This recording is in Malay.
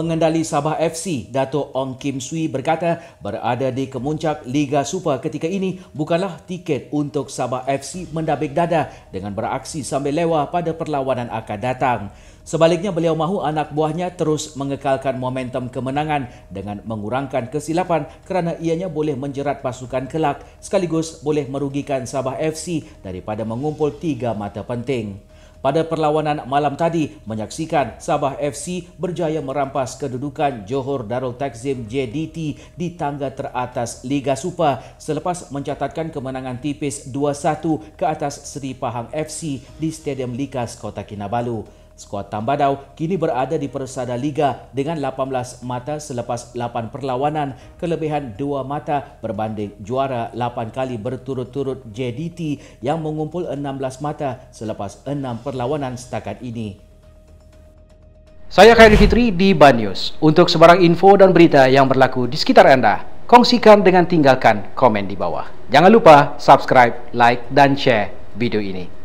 Pengendali Sabah FC, Datuk Ong Kim Sui berkata berada di kemuncak Liga Super ketika ini bukanlah tiket untuk Sabah FC mendabik dada dengan beraksi sambil lewah pada perlawanan akan datang. Sebaliknya beliau mahu anak buahnya terus mengekalkan momentum kemenangan dengan mengurangkan kesilapan kerana ianya boleh menjerat pasukan kelak sekaligus boleh merugikan Sabah FC daripada mengumpul tiga mata penting pada perlawanan malam tadi menyaksikan Sabah FC berjaya merampas kedudukan Johor Darul Takzim JDT di tangga teratas Liga Super selepas mencatatkan kemenangan tipis 2-1 ke atas Seri Pahang FC di Stadium Likas Kota Kinabalu. Skuad Tambadau kini berada di persada liga dengan 18 mata selepas 8 perlawanan, kelebihan 2 mata berbanding juara 8 kali berturut-turut JDT yang mengumpul 16 mata selepas 6 perlawanan setakat ini. Saya Khairul Fitri di Banyus. Untuk sebarang info dan berita yang berlaku di sekitar anda, kongsikan dengan tinggalkan komen di bawah. Jangan lupa subscribe, like dan share video ini.